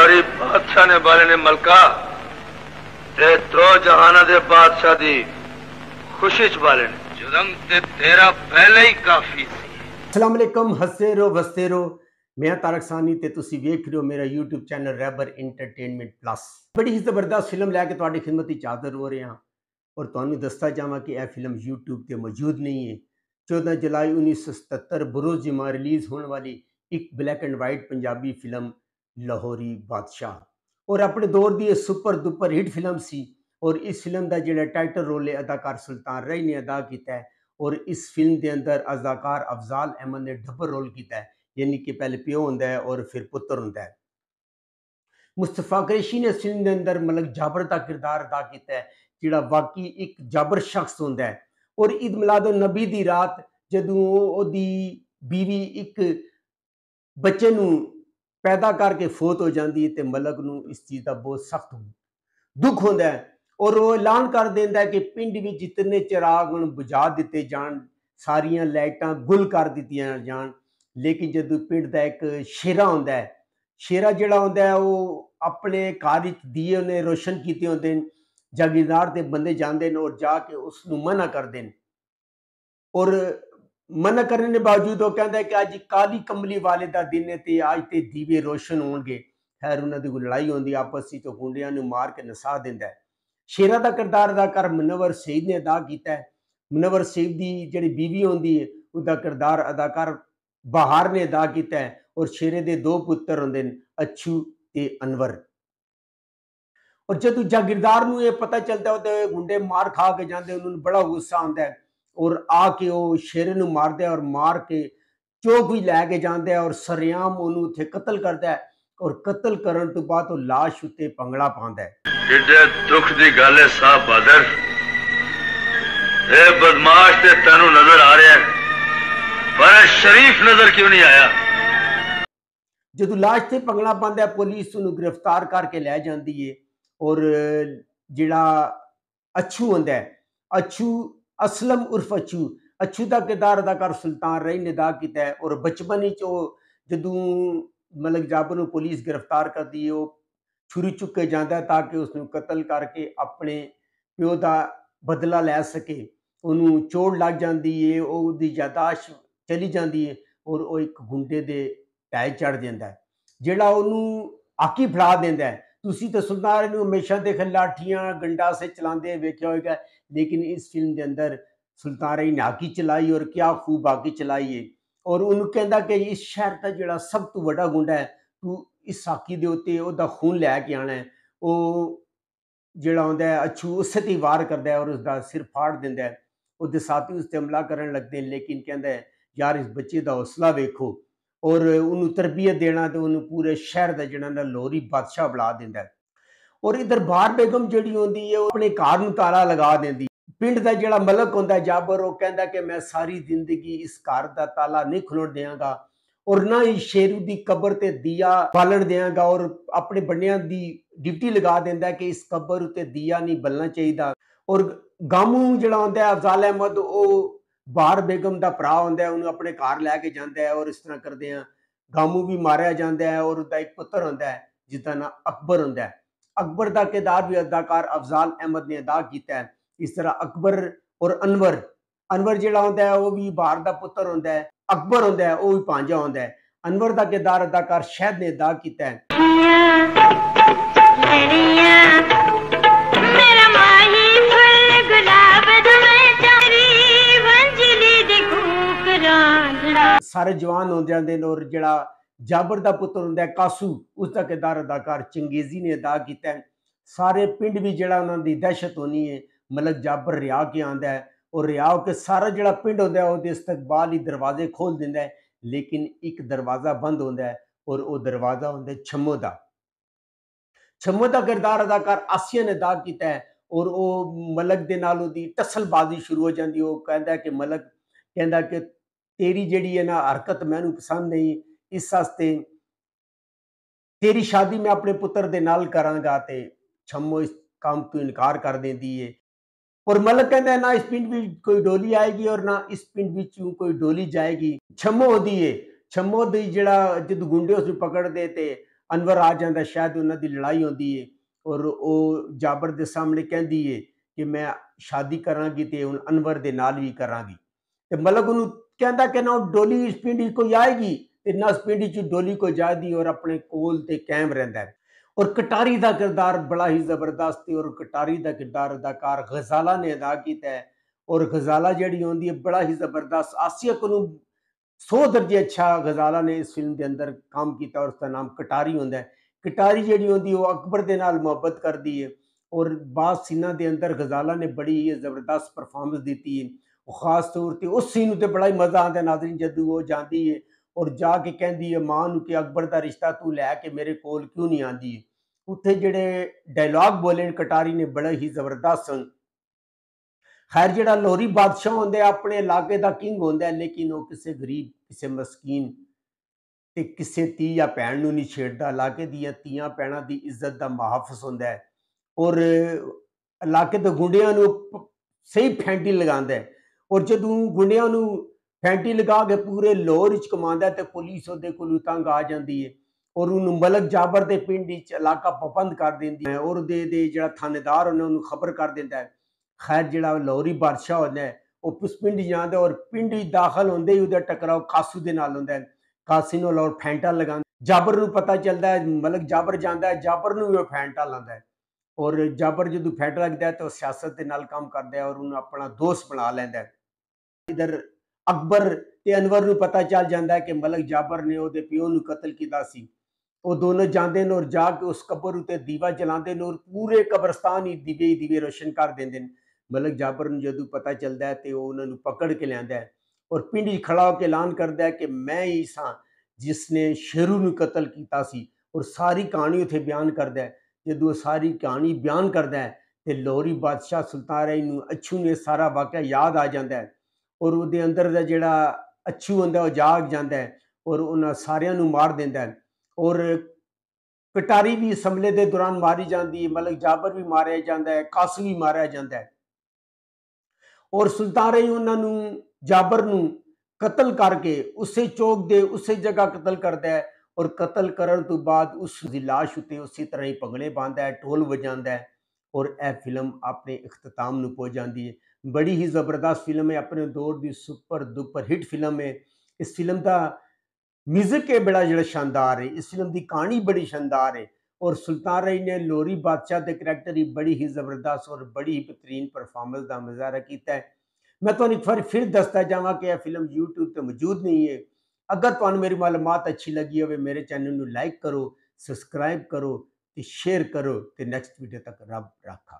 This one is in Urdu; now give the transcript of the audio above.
سرداری بادشاہ نے بارے نے ملکہ تے دو جہانا دے بادشاہ دی خوشی چ بارے نے جدن تے تیرا پہلے ہی کافی سی السلام علیکم ہستے رو بستے رو میں تارک سانی تے تسی ویک رہے ہو میرا یوٹیوب چینل ریبر انٹرٹینمنٹ پلس بڑی ہی زبردست فلم لے کے تواڈی خدمت دی چادر ہو رہے ہاں اور تانوں دستا جاواں کہ اے فلم یوٹیوب تے موجود نہیں ہے 14 جولائی 1977 بروز جمع جی ریلیز ہون والی ایک black and white Punjabi film Lahori Badshah اور اپنے دور کی اور اس فلم اداکار سلطان رئی نے ادا کیا فلم ادا کر افزال احمد نے یعنی کہ پہلے پیو ہوتا ہے مصطفیٰ قریشی نے فلم کے اندر ملک جابر کا کردار ادا کیتا ہے واقعی ایک جابر شخص ہے اور عید ملاد النبی رات جدوں بیوی ایک بچے پیدا کر کے فوت ہو جاتی تے ملک نو نیز کا بہت سخت ہوں دکھ ہوں اور وہ اعلان کر دینا کہ پنڈ بھی جتنے چراغ ان بجا دیتے جان ساریاں لائٹ گل کر دیتی جان لیکن جدو پنڈ کا ایک شیرا آتا ہے شیرا جڑا ہوں وہ اپنے کاری دیئے روشن کیتے ہوتے ہیں جاگیدار تے بندے جانے اور جا کے اس نو منع کر ہیں اور منع کرنے باوجود ہے کہ کالی کملی والے کا دن ہے دیوے روشن ہون گے خیر انہوں نے لڑائی آپس ہو آپسیا مار کے نسا دینا ہے شیرا کا کردار اداکار منور سعید نے ادا کیتا ہے منور سعید دی جڑی بیوی ہے اس کا کردار ادا کر بہار نے ادا کیتا ہے اور شیرے دے دو پتر ہوں اچھو تے انور اور جدو جاگردار یہ پتہ چلتا ہے گنڈے مار کھا کے جاندے انہوں نے بڑا غصہ آتا ہے ਔਰ ਆ ਕੇ ਉਹ ਸ਼ੇਰ ਨੂੰ ਮਾਰਦੇ ਔਰ ਮਾਰ ਕੇ ਜੋ ਵੀ ਲੈ ਕੇ ਜਾਂਦਾ ਔਰ ਸਰਿਆਮ ਉਹਨੂੰ ਉੱਥੇ ਕਤਲ ਕਰਦਾ ਔਰ ਕਤਲ ਕਰਨ ਤੋਂ ਬਾਅਦ ਉਹ লাশ ਉੱਤੇ ਪੰਗੜਾ ਪਾਉਂਦਾ ਹੈ ਜਿੱਦੇ ਦੁੱਖ ਦੀ ਗੱਲ ਹੈ ਸਾਹਿਬ ਬਾਦਰ ਇਹ ਬਦਮਾਸ਼ ਤੇ ਤੈਨੂੰ ਨਜ਼ਰ ਆ ਰਿਹਾ ਹੈ ਪਰ ਸ਼ਰੀਫ ਨਜ਼ਰ ਕਿਉਂ ਨਹੀਂ ਆਇਆ ਜਦੋਂ লাশ ਤੇ ਪੰਗੜਾ ਪਾਉਂਦਾ ਹੈ ਪੁਲਿਸ ਉਹਨੂੰ ਗ੍ਰਿਫਤਾਰ ਕਰਕੇ ਲੈ ਜਾਂਦੀ ਏ ਔਰ ਜਿਹੜਾ ਅਛੂ ਹੁੰਦਾ ਹੈ ਅਛੂ اسلم عرف اچھو اچھو دا کردار اداکار سلطان رہی ندا داغ ہے اور بچپن ہی جدوں ملک جابر جاب پولیس گرفتار کر دی چھری چک کے چکے ہے تاکہ اس قتل کر کے اپنے پیو دا بدلہ لے سکے انہوں چوڑ لگ جاندی ہے دی یاداش چلی جاندی ہے اور وہ ایک گنڈے دے پائے چڑھ جاتا ہے انہوں آکی پھڑا پڑا ہے ਤੁਸੀਂ ਤਾਂ ਸੁਲਤਾਨ ਨੂੰ ਹਮੇਸ਼ਾ ਦੇਖ ਲਾਠੀਆਂ ਗੰਡਾ ਸੇ ਚਲਾਉਂਦੇ ਵੇਖਿਆ ਹੋਵੇਗਾ ਲੇਕਿਨ ਇਸ ਫਿਲਮ ਦੇ ਅੰਦਰ ਸੁਲਤਾਨ ਨੇ ਨਾਕੀ ਚਲਾਈ ਔਰ ਕਿਆ ਖੂਬ ਹਾਕੀ ਚਲਾਈ ਹੈ ਔਰ ਉਹਨੂੰ ਕਹਿੰਦਾ ਕਿ ਇਸ ਸ਼ਹਿਰ ਦਾ ਜਿਹੜਾ ਸਭ ਤੋਂ ਵੱਡਾ ਗੁੰਡਾ ਹੈ ਤੂੰ ਇਸ ਹਾਕੀ ਦੇ ਉੱਤੇ ਉਹਦਾ ਖੂਨ ਲੈ ਕੇ ਆਣਾ ਹੈ ਉਹ ਜਿਹੜਾ ਹੁੰਦਾ ਹੈ ਅਛੂ ਉਸੇ ਤੇ ਵਾਰ ਕਰਦਾ ਹੈ ਔਰ ਉਸਦਾ ਸਿਰ ਫਾੜ ਦਿੰਦਾ ਹੈ ਉਹਦੇ ਸਾਥੀ ਉਸ ਤੇ ਹਮਲਾ ਕਰਨ ਲੱਗਦੇ ਲੇਕਿਨ ਕਹਿੰਦਾ ਯਾਰ ਇਸ ਬੱਚੇ ਦਾ ਹੌਸਲਾ ਵੇਖੋ ਔਰ ਉਹਨੂੰ ਤਰਬੀਅਤ ਦੇਣਾ ਤੇ ਉਹਨੂੰ ਪੂਰੇ ਸ਼ਹਿਰ ਦਾ ਜਿਹੜਾ ਨਾ ਲੋਰੀ ਬਾਦਸ਼ਾਹ ਬੁਲਾ ਦਿੰਦਾ ਔਰ ਇਹ ਦਰਬਾਰ ਬੇਗਮ ਜਿਹੜੀ ਹੁੰਦੀ ਹੈ ਉਹ ਆਪਣੇ ਘਰ ਨੂੰ ਤਾਲਾ ਲਗਾ ਦਿੰਦੀ ਪਿੰਡ ਦਾ ਜਿਹੜਾ ਮਲਕ ਹੁੰਦਾ ਜਾਬਰ ਉਹ ਕਹਿੰਦਾ ਕਿ ਮੈਂ ਸਾਰੀ ਜ਼ਿੰਦਗੀ ਇਸ ਘਰ ਦਾ ਤਾਲਾ ਨਹੀਂ ਖੋਲਣ ਦੇਵਾਂਗਾ ਔਰ ਨਾ ਹੀ ਸ਼ੇਰੂ ਦੀ ਕਬਰ ਤੇ ਦੀਆ ਬਾਲਣ ਦੇਵਾਂਗਾ ਔਰ ਆਪਣੇ ਬੰਨਿਆਂ ਦੀ ਡਿਊਟੀ ਲਗਾ ਦਿੰਦਾ ਕਿ ਇਸ ਕਬਰ ਉਤੇ ਦੀਆ ਨਹੀਂ ਬਲਣਾ ਚਾਹੀਦਾ ਔਰ ਗਾਮੂ ਜਿਹੜਾ ਹੁੰਦਾ ਹੈ ਅਹਿਮਦ ਉਹ بار بیگم کا پا ہوتا ہے اپنے گھر لے کے جانا ہے اور اس طرح کرتے ہیں گامو بھی مارا جانا ہے اور اس کا ایک پتر آتا ہے جس کا نام اکبر ہوں اکبر کا کردار بھی اداکار افضال احمد نے ادا ہے اس طرح اکبر اور انور انور ہے وہ بھی دا پتر ہوتا ہے اکبر ہے وہ بھی پانجا ہوتا ہے انور کا کردار اداکار شہد نے ادا ہے سارے جوان ہو جاندے ہیں اور جڑا جابر دا پتر ہوندا ہے قاسو اس دا کردار ادا کر چنگیزی نے ادا کیتا ہے سارے پنڈ بھی جڑا انہاں دی دہشت ہونی ہے ملک جابر ریا کے آندا ہے اور ریا کے سارا جڑا پنڈ ہوندا ہے او دے استقبال ہی دروازے کھول دیندا ہے لیکن ایک دروازہ بند ہوندا ہے اور وہ دروازہ ہوندا ہے چھمو دا چھمو دا کردار اداکار کر آسیا نے ادا کیتا ہے اور وہ ملک دے نال دی ٹسل بازی شروع ہو جاندی او کہندا ہے کہ ملک کہندا کہ تیری جیڑی ہے نا حرکت میں نو پسند نہیں اس ساستے تیری شادی میں اپنے پتر دے نال کرانگا تے چھمو اس کام تو انکار کر دیں دیئے اور ملک کہنا ہے نا اس پنڈ بھی کوئی ڈولی آئے گی اور نا اس پنڈ بھی چون کوئی ڈولی جائے گی چھمو ہو دیئے چھمو دی جڑا جد گنڈے اس میں پکڑ دے تے انور آ جاندا شاید انہ دی لڑائی ہو دیئے اور او جابر دے سامنے کہن دیئے کہ میں شادی کرانگی تے انور دے نال بھی کرانگی تے ملک انہوں کہندہ کہ نہ ڈولی اس پینڈی کو یائے گی اس پینڈی چھو ڈولی کو جائے دی اور اپنے کول تے کیم رہن دے اور کٹاری دا کردار بڑا ہی زبردست تھی اور کٹاری دا کردار اداکار غزالہ نے ادا کی ہے اور غزالہ جڑی ہوتی ہے بڑا ہی زبردست آسیہ کنو سو درجے اچھا غزالہ نے اس فلم دے اندر کام کی کیا اور اس کا نام کٹاری ہوتا ہے کٹاری جہی ہوتی ہے وہ اکبر کے نام محبت دی ہے اور بعض سینہ دے اندر غزالہ نے بڑی ہی زبردست پرفارمنس دیتی ہے خاص طور تے اس سین تے بڑا ہی مزہ آتا ہے ناظرین جدو وہ جاندی ہے اور جا کے ہے ماں نو کہ اکبر دا رشتہ تو لے کے میرے کول کیوں نہیں کو آدھی اتنے جڑے ڈائلاگ بولے کٹاری نے بڑا ہی زبردست سن خیر جڑا لوری بادشاہ ہونے اپنے علاقے دا کنگ ہوں لیکن وہ کسے غریب کسے مسکین تے کسے تی یا پیڑ نی چیڑتا علاقے کی تیاں پیڑ دی عزت دا محافظ ہوں اور علاقے کے نو صحیح پھینٹی لگا ہے اور جدو گنڈیا نو پھینٹی لگا کے پورے لاہور چما ہے تے پولیس دے وہ تنگ آ جاتی ہے اور وہ ملک جابر دے پنڈا پابند کر دینی ہے اور دے دے جڑا تھانے دار تھا خبر کر دینا ہے خیر جڑا لوری بادشاہ ہو جائے وہ اس پنڈا اور داخل پنڈ دخل ہوں وہ ٹکرا کاسو دال ہو کاسو لاہور پھینٹا لگا جابر نو پتا چلتا ہے ملک جابر جانا ہے جابر نو نیو پھینٹا لگتا ہے اور جابر جدو فینٹ لگتا ہے تو سیاست دے نال کام کرد ہے اور انہوں اپنا دوست بنا لینا ہے ادھر اکبر تے انور نو پتا چل جاندہ ہے کہ ملک جابر نے او دے پیو نو قتل کی دا سی او دونوں جاندے نو اور جا کے اس قبر دیوہ جلاندے نو اور پورے قبرستان ہی دیوے ہی دیوے روشن کر دیں ملک جابر نو جدو پتا چلتا ہے او انہوں نو پکڑ کے لوگ پنڈ کھڑا ہوتا ہے کہ میں ہی سا جس نے شروع نو قتل کی کیا سی اور ساری کہانی اتنے بیان کردہ ہے جدو ساری کہانی بیان کردہ ہے تے لوری بادشاہ سلطان رہی نو اچھو نے سارا واقعہ یاد آ جا اور وہ اندر جہاں اچھو ہوں جاگ جان ہے اور ان سارا نو مار دینا اور پٹاری بھی اس حملے کے دوران ماری جاتی ہے مطلب جابر بھی ماریا جا کاس بھی ماریا جا سلطانہ ہی انہوں جابر نتل کر کے اسی چوک کے اسی جگہ قتل کرد ہے اور قتل کرنے بعد اس کی لاش اُٹھتے اسی طرح ہی پگڑے پاندہ ہے ٹول وجا ہے اور اے فلم اپنے اختتام پہ جانتی ہے بڑی ہی زبردست فلم ہے اپنے دور دی سپر دوپر ہٹ فلم ہے اس فلم دا میزک ہے بڑا جڑا شاندار ہے اس فلم دی کہانی بڑی شاندار ہے اور سلطان رئی نے لوری بادشاہ دے کریکٹر ہی بڑی ہی زبردست اور بڑی ہی بہترین پرفارمنس دا مظاہرہ کیتا ہے میں ایک بار پھر دستا جاواں کہ یہ فلم یوٹیوب تے موجود نہیں ہے اگر تمہیں میری معلومات اچھی لگی ہوے چینل نو لائک کرو سبسکرائب کرو تے شیئر کرو تے نیکسٹ ویڈیو تک رب رکھا